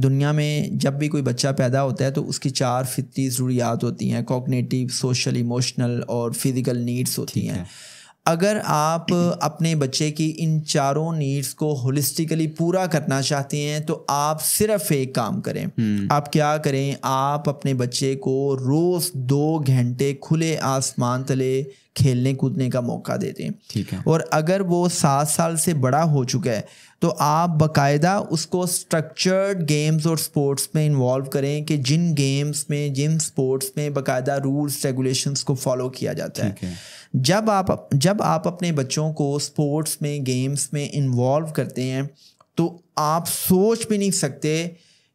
दुनिया में जब भी कोई बच्चा पैदा होता है तो उसकी चार फितरी ज़रूरियात होती हैं कॉग्नेटिव सोशल इमोशनल और फिज़िकल नीड्स होती हैं अगर आप अपने बच्चे की इन चारों नीड्स को होलिस्टिकली पूरा करना चाहते हैं तो आप सिर्फ एक काम करें हम्म। आप क्या करें आप अपने बच्चे को रोज दो घंटे खुले आसमान तले खेलने कूदने का मौका दे दें ठीक है और अगर वो सात साल से बड़ा हो चुका है तो आप बकायदा उसको स्ट्रक्चर्ड गेम्स और स्पोर्ट्स में इन्वॉल्व करें कि जिन गेम्स में जिन स्पोर्ट्स में बकायदा रूल्स रेगुलेशंस को फॉलो किया जाता है।, है जब आप जब आप अपने बच्चों को स्पोर्ट्स में गेम्स में इन्वॉल्व करते हैं तो आप सोच भी नहीं सकते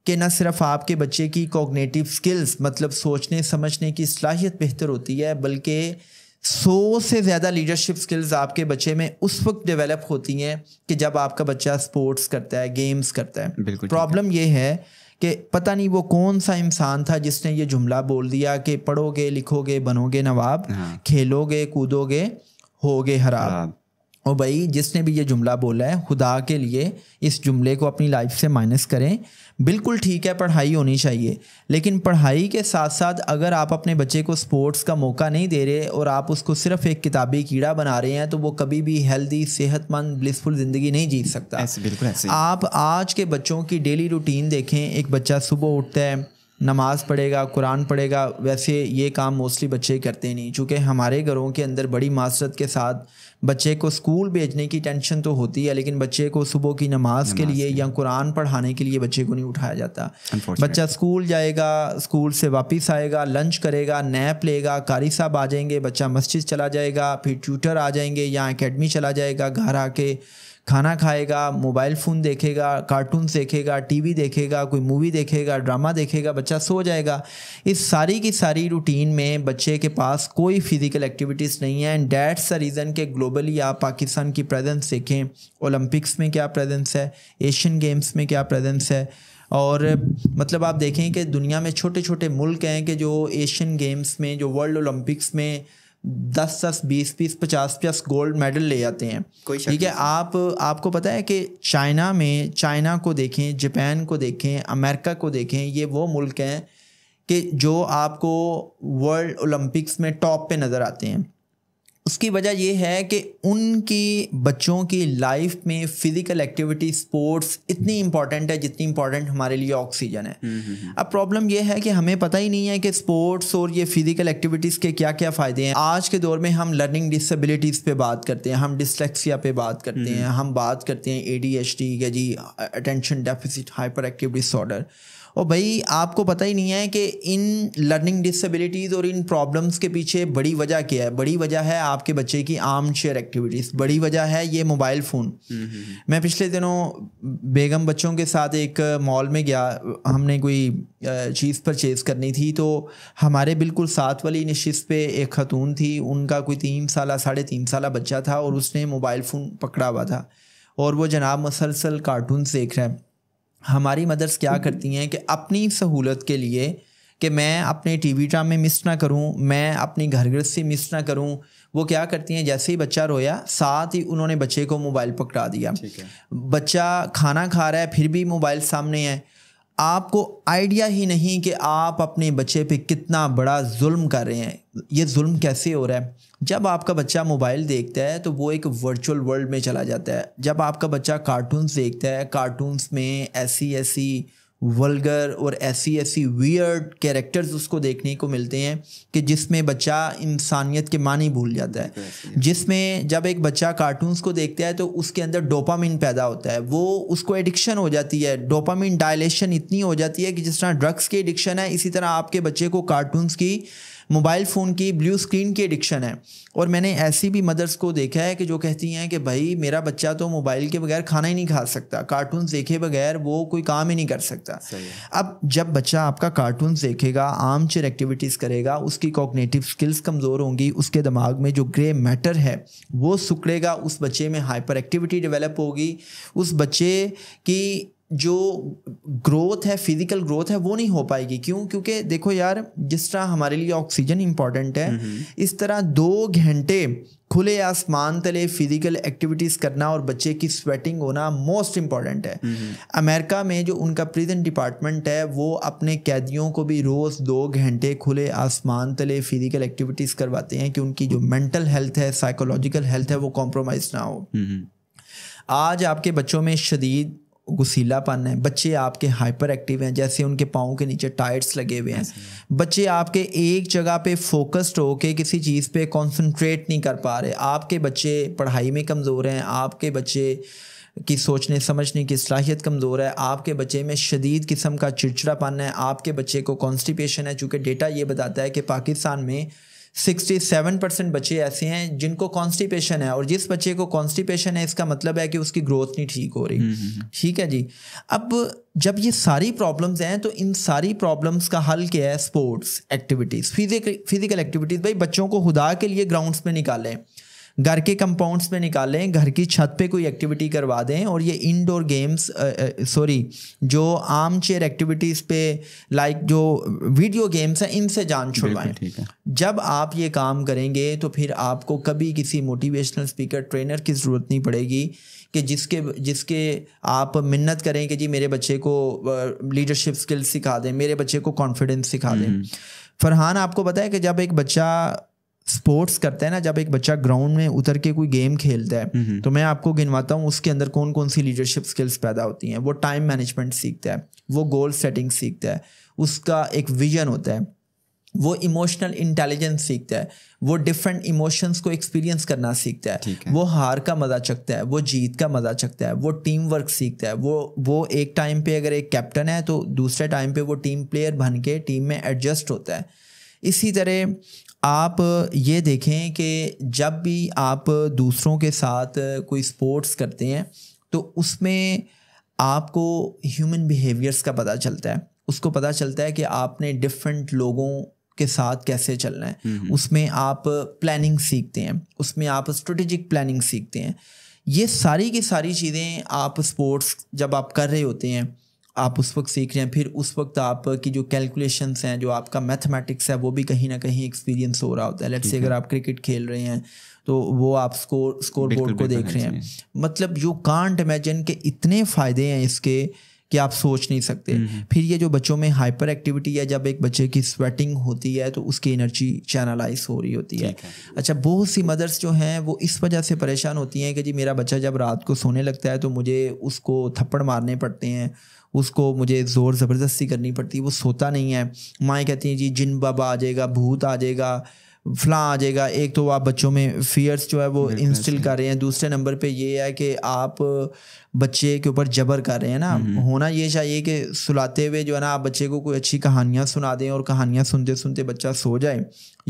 कि ना सिर्फ आपके बच्चे की कॉग्नेटिव स्किल्स मतलब सोचने समझने की सलाहियत बेहतर होती है बल्कि सौ से ज़्यादा लीडरशिप स्किल्स आपके बच्चे में उस वक्त डेवलप होती हैं कि जब आपका बच्चा स्पोर्ट्स करता है गेम्स करता है बिल्कुल प्रॉब्लम ये है कि पता नहीं वो कौन सा इंसान था जिसने ये जुमला बोल दिया कि पढ़ोगे लिखोगे बनोगे नवाब हाँ। खेलोगे कूदोगे होगे हराब हाँ। और भाई जिसने भी ये जुमला बोला है खुदा के लिए इस जुमले को अपनी लाइफ से माइनस करें बिल्कुल ठीक है पढ़ाई होनी चाहिए लेकिन पढ़ाई के साथ साथ अगर आप अपने बच्चे को स्पोर्ट्स का मौका नहीं दे रहे और आप उसको सिर्फ एक किताबी कीड़ा बना रहे हैं तो वो कभी भी हेल्दी सेहतमंद ब्लिसफुल ज़िंदगी नहीं जीत सकता ऐसे बिल्कुल ऐसे आप आज के बच्चों की डेली रूटीन देखें एक बच्चा सुबह उठता है नमाज पढ़ेगा कुरान पढ़ेगा वैसे ये काम मोस्टली बच्चे करते नहीं चूँकि हमारे घरों के अंदर बड़ी मासरत के साथ बच्चे को स्कूल भेजने की टेंशन तो होती है लेकिन बच्चे को सुबह की नमाज, नमाज के लिए या कुरान पढ़ाने के लिए बच्चे को नहीं उठाया जाता बच्चा स्कूल जाएगा स्कूल से वापस आएगा लंच करेगा नैप लेगा कारी साहब आ जाएंगे बच्चा मस्जिद चला जाएगा फिर ट्यूटर आ जाएंगे या अकेडमी चला जाएगा घर आके खाना खाएगा मोबाइल फ़ोन देखेगा कार्टून देखेगा टीवी देखेगा कोई मूवी देखेगा ड्रामा देखेगा बच्चा सो जाएगा इस सारी की सारी रूटीन में बच्चे के पास कोई फिज़िकल एक्टिविटीज़ नहीं है एंड डैट्स द रीज़न के ग्लोबली आप पाकिस्तान की प्रेजेंस देखें ओलंपिक्स में क्या प्रेजेंस है एशियन गेम्स में क्या प्रेजेंस है और मतलब आप देखें कि दुनिया में छोटे छोटे मुल्क हैं कि जो एशियन गेम्स में जो वर्ल्ड ओलंपिक्स में दस दस बीस बीस पचास पचास गोल्ड मेडल ले जाते हैं ठीक है आप आपको पता है कि चाइना में चाइना को देखें जापान को देखें अमेरिका को देखें ये वो मुल्क हैं कि जो आपको वर्ल्ड ओलंपिक्स में टॉप पे नज़र आते हैं उसकी वजह यह है कि उनकी बच्चों की लाइफ में फिजिकल एक्टिविटी स्पोर्ट्स इतनी इंपॉर्टेंट है जितनी इंपॉर्टेंट हमारे लिए ऑक्सीजन है हम्म, हम्म, हम्म। अब प्रॉब्लम यह है कि हमें पता ही नहीं है कि स्पोर्ट्स और ये फिजिकल एक्टिविटीज़ के क्या क्या फ़ायदे हैं आज के दौर में हम लर्निंग डिसेबिलिटीज़ पे बात करते हैं हम डिस्लेक्सिया पे बात करते हैं हम बात करते हैं ए डी एच टी या जी attention deficit hyper active disorder और भाई आपको पता ही नहीं है कि इन लर्निंग डिसेबिलिटीज़ और इन प्रॉब्लम्स के पीछे बड़ी वजह क्या है बड़ी वजह है आपके बच्चे की आर्म शेयर एक्टिविटीज़ बड़ी वजह है ये मोबाइल हम्म, फ़ोन हम्म, हम्म। मैं पिछले दिनों बेगम बच्चों के साथ एक मॉल में गया हमने कोई चीज़ परचेज़ करनी थी तो हमारे बिल्कुल साथ वाली नशस्त पे एक खतून थी उनका कोई तीन साल साढ़े तीन साल बच्चा था और उसने मोबाइल फ़ोन पकड़ा हुआ था और वो जनाब मसलसल कार्टून देख रहे हैं हमारी मदर्स क्या करती हैं कि अपनी सहूलत के लिए कि मैं अपने टी वी ड्रामे मिस ना करूं मैं अपनी घर गृहस्थी मिस ना करूं वो क्या करती हैं जैसे ही बच्चा रोया साथ ही उन्होंने बच्चे को मोबाइल पकड़ा दिया बच्चा खाना खा रहा है फिर भी मोबाइल सामने है आपको आइडिया ही नहीं कि आप अपने बच्चे पे कितना बड़ा जुल्म कर रहे हैं ये जुल्म कैसे हो रहा है जब आपका बच्चा मोबाइल देखता है तो वो एक वर्चुअल वर्ल्ड में चला जाता है जब आपका बच्चा कार्टून्स देखता है कार्टून्स में ऐसी ऐसी वल्गर और ऐसी ऐसी वियर्ड कैरेक्टर्स उसको देखने को मिलते हैं कि जिसमें बच्चा इंसानियत के मानी भूल जाता है जिसमें जब एक बच्चा कार्टून्स को देखता है तो उसके अंदर डोपामिन पैदा होता है वो उसको एडिक्शन हो जाती है डोपामिन डायलेशन इतनी हो जाती है कि जिस तरह ड्रग्स की एडिक्शन है इसी तरह आपके बच्चे को कार्टून्स की मोबाइल फ़ोन की ब्लू स्क्रीन की एडिक्शन है और मैंने ऐसी भी मदर्स को देखा है कि जो कहती हैं कि भाई मेरा बच्चा तो मोबाइल के बगैर खाना ही नहीं खा सकता कार्टून देखे बगैर वो कोई काम ही नहीं कर सकता अब जब बच्चा आपका कार्टून देखेगा आम चेर एक्टिविटीज़ करेगा उसकी कॉग्नेटिव स्किल्स कमज़ोर होंगी उसके दिमाग में जो ग्रे मैटर है वो सुकड़ेगा उस बच्चे में हाइपर एक्टिविटी डेवलप होगी उस बच्चे की जो ग्रोथ है फिजिकल ग्रोथ है वो नहीं हो पाएगी क्यों क्योंकि देखो यार जिस तरह हमारे लिए ऑक्सीजन इम्पॉर्टेंट है इस तरह दो घंटे खुले आसमान तले फिजिकल एक्टिविटीज़ करना और बच्चे की स्वेटिंग होना मोस्ट इम्पॉर्टेंट है अमेरिका में जो उनका प्रिजन डिपार्टमेंट है वो अपने कैदियों को भी रोज़ दो घंटे खुले आसमान तले फिजिकल एक्टिविटीज़ करवाते हैं कि उनकी जो मेंटल हेल्थ है साइकोलॉजिकल हेल्थ है वो कॉम्प्रोमाइज़ ना हो आज आपके बच्चों में शदीद गुसीलापन है बच्चे आपके हाइपर एक्टिव हैं जैसे उनके पाँव के नीचे टाइट्स लगे हुए हैं बच्चे आपके एक जगह पे फोकस्ड होके किसी चीज़ पे कंसंट्रेट नहीं कर पा रहे आपके बच्चे पढ़ाई में कमज़ोर हैं आपके बच्चे की सोचने समझने की सलाहियत कमज़ोर है आपके बच्चे में शदीद किस्म का चिड़चिड़ापन है आपके बच्चे को कॉन्स्टिपेशन है चूँकि डेटा ये बताता है कि पाकिस्तान में सिक्सटी सेवन परसेंट बच्चे ऐसे हैं जिनको कॉन्स्टिपेशन है और जिस बच्चे को कॉन्स्टिपेशन है इसका मतलब है कि उसकी ग्रोथ नहीं ठीक हो रही हम्म, हम्म, हम्म। ठीक है जी अब जब ये सारी प्रॉब्लम्स हैं तो इन सारी प्रॉब्लम्स का हल क्या है sports activities physical physical activities भाई बच्चों को खुदा के लिए ग्राउंड्स में निकालें घर के कंपाउंड्स पे निकालें घर की छत पे कोई एक्टिविटी करवा दें और ये इनडोर गेम्स सॉरी जो आर्म चेयर एक्टिविटीज़ पे लाइक जो वीडियो गेम्स हैं इनसे जान छुड़वाएं जब आप ये काम करेंगे तो फिर आपको कभी किसी मोटिवेशनल स्पीकर ट्रेनर की ज़रूरत नहीं पड़ेगी कि जिसके जिसके आप मिन्नत करें कि जी मेरे बच्चे को लीडरशिप स्किल्स सिखा दें मेरे बच्चे को कॉन्फिडेंस सिखा दें हम्म। फरहान आपको पता है कि जब एक बच्चा स्पोर्ट्स करते हैं ना जब एक बच्चा ग्राउंड में उतर के कोई गेम खेलता है तो मैं आपको गिनवाता हूँ उसके अंदर कौन कौन सी लीडरशिप स्किल्स पैदा होती हैं वो टाइम मैनेजमेंट सीखता है वो गोल सेटिंग सीखता है उसका एक विजन होता है वो इमोशनल इंटेलिजेंस सीखता है वो डिफरेंट इमोशंस को एक्सपीरियंस करना सीखता है, है वो हार का मज़ा चखता है वो जीत का मज़ा चखता है वो टीम वर्क सीखता है वो वो एक टाइम पे अगर एक कैप्टन है तो दूसरे टाइम पे वो टीम प्लेयर बन के टीम में एडजस्ट होता है इसी तरह आप ये देखें कि जब भी आप दूसरों के साथ कोई स्पोर्ट्स करते हैं तो उसमें आपको ह्यूमन बिहेवियर्स का पता चलता है उसको पता चलता है कि आपने डिफरेंट लोगों के साथ कैसे चलना है हम्म, हम्म। उसमें आप प्लानिंग सीखते हैं उसमें आप स्ट्रेटेजिक प्लानिंग सीखते हैं ये सारी की सारी चीज़ें आप स्पोर्ट्स जब आप कर रहे होते हैं आप उस वक्त सीख रहे हैं फिर उस वक्त आपकी जो कैलकुलेशंस हैं जो आपका मैथमेटिक्स है वो भी कहीं ना कहीं एक्सपीरियंस हो रहा होता है लेट्स से अगर आप क्रिकेट खेल रहे हैं तो वो आप स्कोर स्कोर बोर्ड को देख हाँ रहे हैं मतलब यू कांट इमेजिन के इतने फ़ायदे हैं इसके कि आप सोच नहीं सकते फिर ये जो बच्चों में हाइपर एक्टिविटी है जब एक बच्चे की स्वेटिंग होती है तो उसकी एनर्जी चैनलाइज हो रही होती है अच्छा बहुत सी मदर्स जो हैं वो इस वजह से परेशान होती हैं कि जी मेरा बच्चा जब रात को सोने लगता है तो मुझे उसको थप्पड़ मारने पड़ते हैं उसको मुझे ज़ोर ज़बरदस्ती करनी पड़ती है वो सोता नहीं है माएँ कहती हैं जी जिन बाबा आ जाएगा भूत आ जाएगा फ्लाँ आ जाएगा एक तो आप बच्चों में फियर्स जो है वो इंस्टिल कर रहे हैं दूसरे नंबर पे ये है कि आप बच्चे के ऊपर जबर कर रहे हैं ना होना ये चाहिए कि सुलाते हुए जो है ना आप बच्चे को कोई अच्छी कहानियाँ सुना दें और कहानियाँ सुनते सुनते बच्चा सो जाए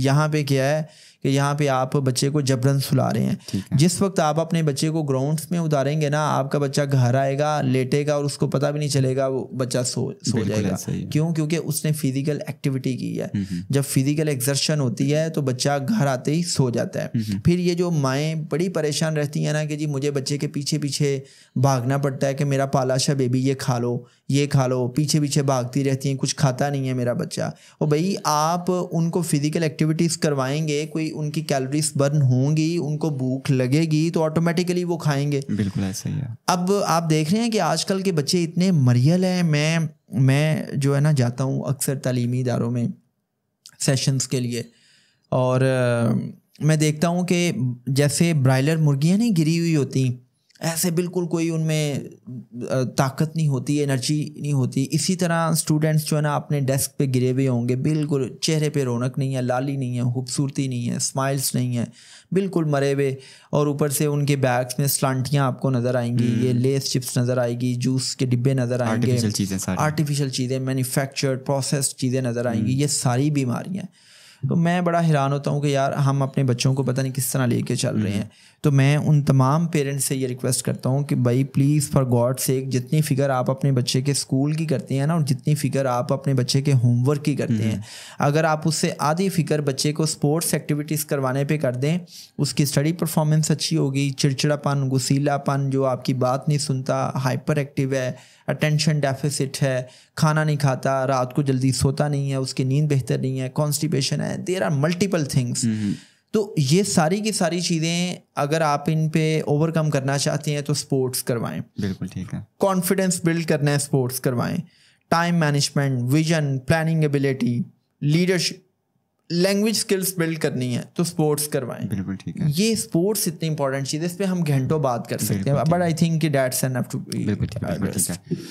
यहाँ पे क्या है कि यहाँ पे आप बच्चे को जबरन सुला रहे हैं है। जिस वक्त आप अपने बच्चे को ग्राउंड में उतारेंगे ना आपका बच्चा घर आएगा लेटेगा और उसको पता भी नहीं चलेगा वो बच्चा सो सो जाएगा क्यों क्योंकि उसने फिजिकल एक्टिविटी की है जब फिजिकल एग्जर्शन होती है तो बच्चा घर आते ही सो जाता है फिर ये जो माएँ बड़ी परेशान रहती हैं ना कि जी मुझे बच्चे के पीछे पीछे भाग भागना पड़ता है कि मेरा पालाशा बेबी ये खा लो ये खा लो पीछे पीछे भागती रहती हैं कुछ खाता नहीं है मेरा बच्चा और भाई आप उनको फिज़िकल एक्टिविटीज़ करवाएंगे कोई उनकी कैलोरीज बर्न होंगी उनको भूख लगेगी तो ऑटोमेटिकली वो खाएंगे बिल्कुल ऐसा ही है अब आप देख रहे हैं कि आजकल के बच्चे इतने मरियल हैं मैं मैं जो है ना जाता हूँ अक्सर तलीमी इदारों में सेशंस के लिए और मैं देखता हूँ कि जैसे ब्रायलर मुर्गियाँ नहीं गिरी हुई होती ऐसे बिल्कुल कोई उनमें ताकत नहीं होती एनर्जी नहीं होती इसी तरह स्टूडेंट्स जो है ना अपने डेस्क पे गिरे हुए होंगे बिल्कुल चेहरे पे रौनक नहीं है लाली नहीं है खूबसूरती नहीं है स्माइल्स नहीं है बिल्कुल मरे हुए और ऊपर से उनके बैग्स में स्लांटियाँ आपको नज़र आएंगी ये लेस चिप्स नज़र आएगी जूस के डिब्बे नज़र आएंगे आर्टिफिशियल चीज़ें मैन्युफैक्चर्ड प्रोसेस चीज़ें नज़र आएंगी हम्म। ये सारी बीमारियाँ तो मैं बड़ा हैरान होता हूँ कि यार हम अपने बच्चों को पता नहीं किस तरह लेके चल रहे हम्म। हैं तो मैं उन तमाम पेरेंट्स से ये रिक्वेस्ट करता हूँ कि भाई प्लीज़ फॉर गॉड सेक जितनी फिगर आप अपने बच्चे के स्कूल की करते हैं ना और जितनी फिगर आप अपने बच्चे के होमवर्क की करते हम्म। हैं अगर आप उससे आधी फिगर बच्चे को स्पोर्ट्स एक्टिविटीज़ करवाने पर कर दें उसकी स्टडी परफॉर्मेंस अच्छी होगी चिड़चिड़ापन गुसीलापन जो आपकी बात नहीं सुनता हाइपर एक्टिव है अटेंशन डेफिसिट है खाना नहीं खाता रात को जल्दी सोता नहीं है उसकी नींद बेहतर नहीं है कॉन्स्टिपेशन है देर आर मल्टीपल थिंग्स तो ये सारी की सारी चीज़ें अगर आप इन पे ओवरकम करना चाहते हैं तो स्पोर्ट्स करवाएं बिल्कुल ठीक है कॉन्फिडेंस बिल्ड करना है स्पोर्ट्स करवाएं time management vision planning ability leadership language skills build करनी है तो स्पोर्ट्स करवाएं बिल्कुल ठीक है ये स्पोर्ट्स इतनी इंपॉर्टेंट चीज़ है इस पर हम घंटों बात कर सकते हैं but I think that's and too बिल्कुल ठीक है